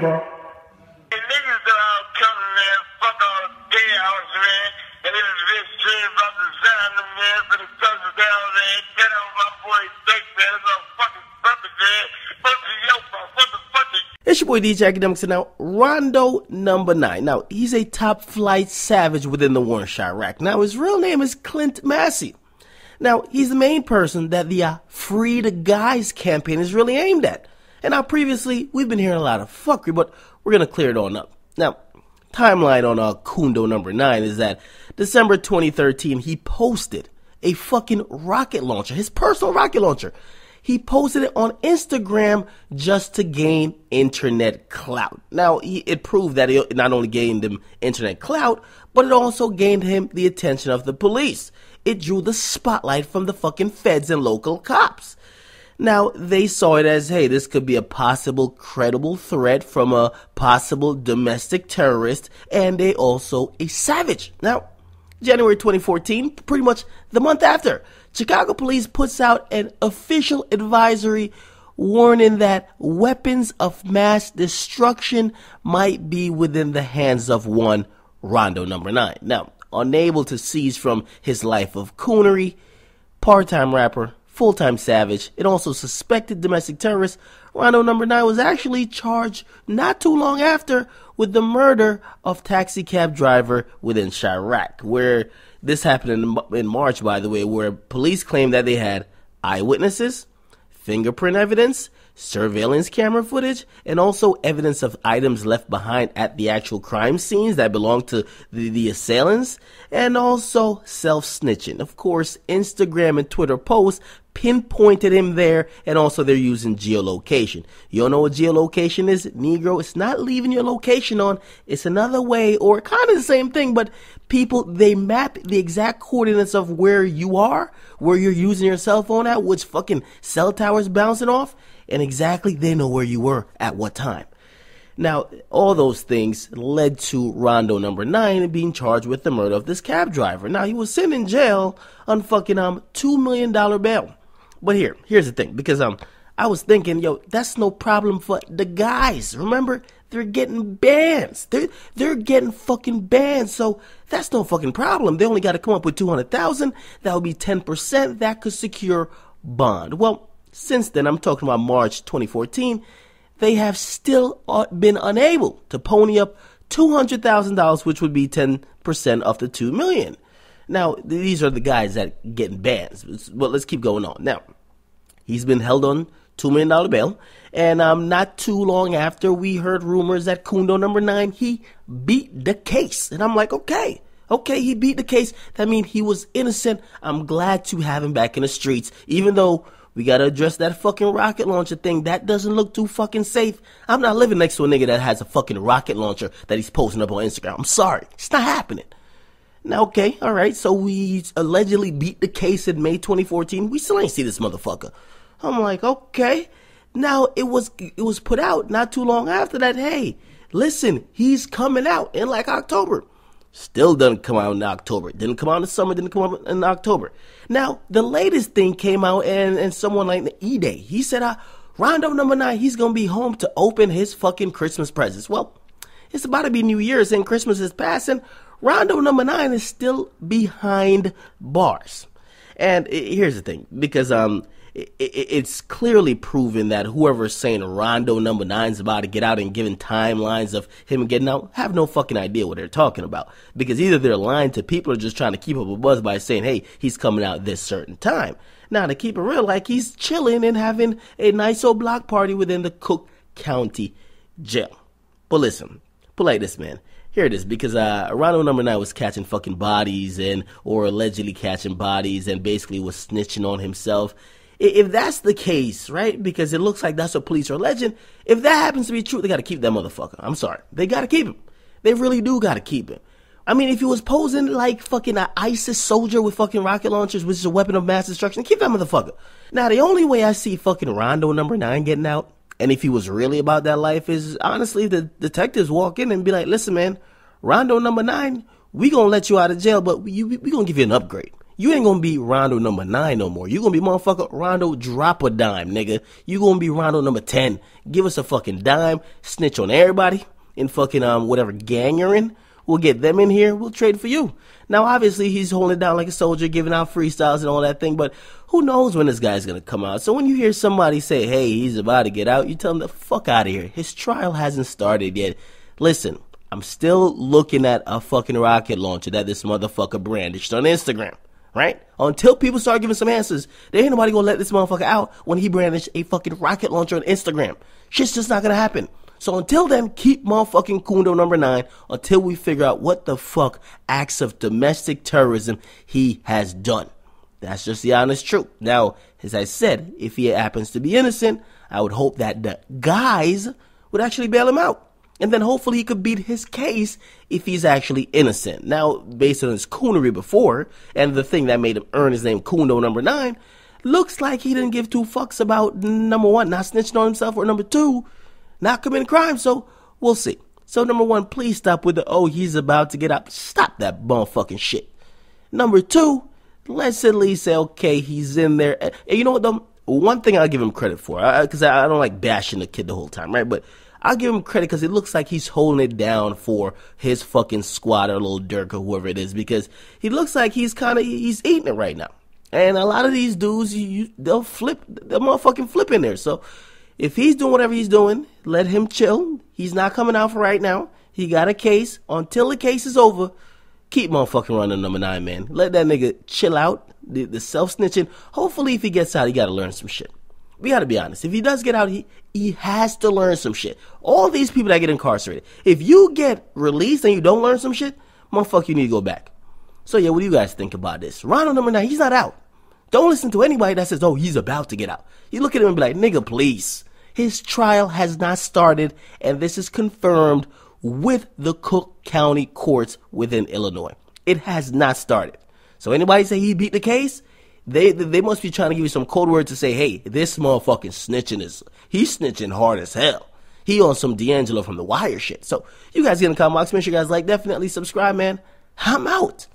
bro. The niggas that I was coming, man, fuck all day hours, man. And this bitch dream about the Zion, man, for the touchdown, man. Get on my boy Dick, man. It's all fucking perfect, man. Fuck the yo, motherfucking. It's your boy DJ Academics, and now Rondo number nine. Now, he's a top flight savage within the Warren rack. Now, his real name is Clint Massey. Now, he's the main person that the uh, Free the Guys campaign is really aimed at. And now previously, we've been hearing a lot of fuckery, but we're going to clear it on up. Now, timeline on uh, Kundo number 9 is that December 2013, he posted a fucking rocket launcher, his personal rocket launcher. He posted it on Instagram just to gain internet clout. Now, he, it proved that it not only gained him internet clout, but it also gained him the attention of the police. It drew the spotlight from the fucking feds and local cops. Now, they saw it as, hey, this could be a possible credible threat from a possible domestic terrorist and they also a savage. Now, January 2014, pretty much the month after, Chicago police puts out an official advisory warning that weapons of mass destruction might be within the hands of one Rondo number 9. Now, unable to cease from his life of coonery, part-time rapper full time savage, and also suspected domestic terrorist, Rhino Number no. 9 was actually charged not too long after with the murder of taxi cab driver within Chirac, where this happened in, in March, by the way, where police claimed that they had eyewitnesses, fingerprint evidence, surveillance camera footage, and also evidence of items left behind at the actual crime scenes that belong to the, the assailants, and also self snitching. Of course, Instagram and Twitter posts pinpointed him there, and also they're using geolocation. You all know what geolocation is, Negro? It's not leaving your location on. It's another way, or kind of the same thing, but people, they map the exact coordinates of where you are, where you're using your cell phone at, which fucking cell tower's bouncing off, and exactly they know where you were at what time. Now, all those things led to Rondo number nine being charged with the murder of this cab driver. Now, he was sent in jail on fucking um two million dollar bail. But here, here's the thing, because um I was thinking, yo, that's no problem for the guys. Remember, they're getting bans. They're they're getting fucking bans. So that's no fucking problem. They only got to come up with two hundred thousand. That would be ten percent. That could secure bond. Well, since then, I'm talking about March 2014, they have still uh, been unable to pony up $200,000, which would be 10% of the 2 million. Now, these are the guys that get banned. But let's keep going on. Now, he's been held on $2 million bail. And um, not too long after, we heard rumors that Kundo number nine, he beat the case. And I'm like, okay, okay, he beat the case. That means he was innocent. I'm glad to have him back in the streets, even though we gotta address that fucking rocket launcher thing. That doesn't look too fucking safe. I'm not living next to a nigga that has a fucking rocket launcher that he's posting up on Instagram. I'm sorry. It's not happening. Now, okay, alright, so we allegedly beat the case in May 2014. We still ain't see this motherfucker. I'm like, okay. Now, it was, it was put out not too long after that. Hey, listen, he's coming out in like October. Still doesn't come out in October. Didn't come out in the summer. Didn't come out in October. Now the latest thing came out, and and someone like E Day, he said, "I ah, Rondo number nine, he's gonna be home to open his fucking Christmas presents." Well, it's about to be New Year's, and Christmas is passing. Rondo number nine is still behind bars. And here's the thing, because um, it, it, it's clearly proven that whoever's saying Rondo number nine's about to get out and giving timelines of him getting out have no fucking idea what they're talking about. Because either they're lying to people or just trying to keep up a buzz by saying, hey, he's coming out this certain time. Now, to keep it real, like he's chilling and having a nice old block party within the Cook County Jail. But listen, put like this, man. Here it is because uh, Rhino number nine was catching fucking bodies and or allegedly catching bodies and basically was snitching on himself. If that's the case, right? Because it looks like that's what police are alleging. If that happens to be true, they got to keep that motherfucker. I'm sorry, they got to keep him. They really do got to keep him. I mean, if he was posing like fucking an ISIS soldier with fucking rocket launchers, which is a weapon of mass destruction, keep that motherfucker. Now, the only way I see fucking Rondo number nine getting out and if he was really about that life, is honestly the detectives walk in and be like, listen, man, Rondo number nine, we gonna let you out of jail, but we, we gonna give you an upgrade. You ain't gonna be Rondo number nine no more. You gonna be motherfucker Rondo drop a dime, nigga. You gonna be Rondo number ten. Give us a fucking dime, snitch on everybody in fucking um whatever gang you're in. We'll get them in here. We'll trade for you. Now, obviously, he's holding down like a soldier, giving out freestyles and all that thing, but who knows when this guy's going to come out. So when you hear somebody say, hey, he's about to get out, you tell him the fuck out of here. His trial hasn't started yet. Listen, I'm still looking at a fucking rocket launcher that this motherfucker brandished on Instagram, right? Until people start giving some answers, there ain't nobody going to let this motherfucker out when he brandished a fucking rocket launcher on Instagram. Shit's just not going to happen. So until then, keep motherfucking Kundo number nine until we figure out what the fuck acts of domestic terrorism he has done. That's just the honest truth. Now, as I said, if he happens to be innocent, I would hope that the guys would actually bail him out. And then hopefully he could beat his case if he's actually innocent. Now, based on his coonery before, and the thing that made him earn his name Kundo number nine, looks like he didn't give two fucks about number one, not snitching on himself, or number two, not committing crime, so we'll see. So number one, please stop with the oh he's about to get out. Stop that motherfucking shit. Number two, let's at least say okay he's in there. And you know what though? One thing I'll give him credit for, because I, I, I don't like bashing the kid the whole time, right? But I'll give him credit because it looks like he's holding it down for his fucking squad or little Dirk or whoever it is because he looks like he's kind of he's eating it right now. And a lot of these dudes, you, they'll flip, they are motherfucking flip in there. So if he's doing whatever he's doing, let him chill. He's not coming out for right now. He got a case. Until the case is over, keep motherfucking running number nine, man. Let that nigga chill out. The, the self snitching. Hopefully, if he gets out, he got to learn some shit. We got to be honest. If he does get out, he, he has to learn some shit. All these people that get incarcerated, if you get released and you don't learn some shit, motherfucker, you need to go back. So, yeah, what do you guys think about this? Ronald number nine, he's not out. Don't listen to anybody that says, oh, he's about to get out. You look at him and be like, nigga, please. His trial has not started, and this is confirmed with the Cook County courts within Illinois. It has not started. So anybody say he beat the case, they they must be trying to give you some code word to say, hey, this motherfucking snitching is he's snitching hard as hell. He on some D'Angelo from the wire shit. So you guys get in the comment box, make sure you guys like, definitely subscribe, man. I'm out.